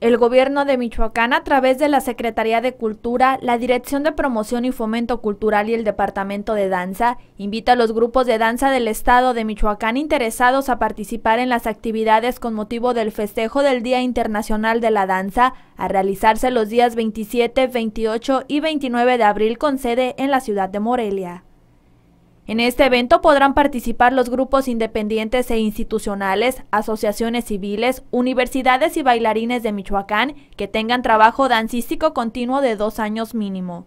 El gobierno de Michoacán, a través de la Secretaría de Cultura, la Dirección de Promoción y Fomento Cultural y el Departamento de Danza, invita a los grupos de danza del Estado de Michoacán interesados a participar en las actividades con motivo del festejo del Día Internacional de la Danza, a realizarse los días 27, 28 y 29 de abril con sede en la ciudad de Morelia. En este evento podrán participar los grupos independientes e institucionales, asociaciones civiles, universidades y bailarines de Michoacán que tengan trabajo dancístico continuo de dos años mínimo.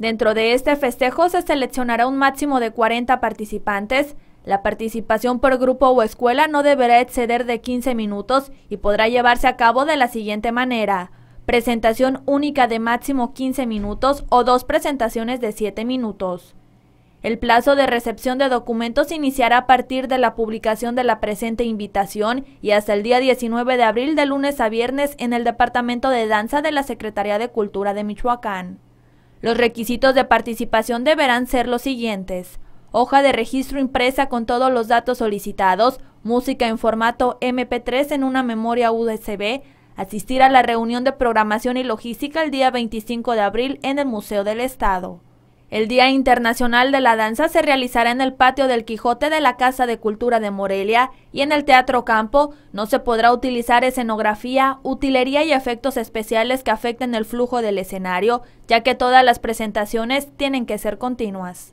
Dentro de este festejo se seleccionará un máximo de 40 participantes. La participación por grupo o escuela no deberá exceder de 15 minutos y podrá llevarse a cabo de la siguiente manera. Presentación única de máximo 15 minutos o dos presentaciones de 7 minutos. El plazo de recepción de documentos iniciará a partir de la publicación de la presente invitación y hasta el día 19 de abril de lunes a viernes en el Departamento de Danza de la Secretaría de Cultura de Michoacán. Los requisitos de participación deberán ser los siguientes. Hoja de registro impresa con todos los datos solicitados, música en formato MP3 en una memoria USB, asistir a la reunión de programación y logística el día 25 de abril en el Museo del Estado. El Día Internacional de la Danza se realizará en el patio del Quijote de la Casa de Cultura de Morelia y en el Teatro Campo no se podrá utilizar escenografía, utilería y efectos especiales que afecten el flujo del escenario, ya que todas las presentaciones tienen que ser continuas.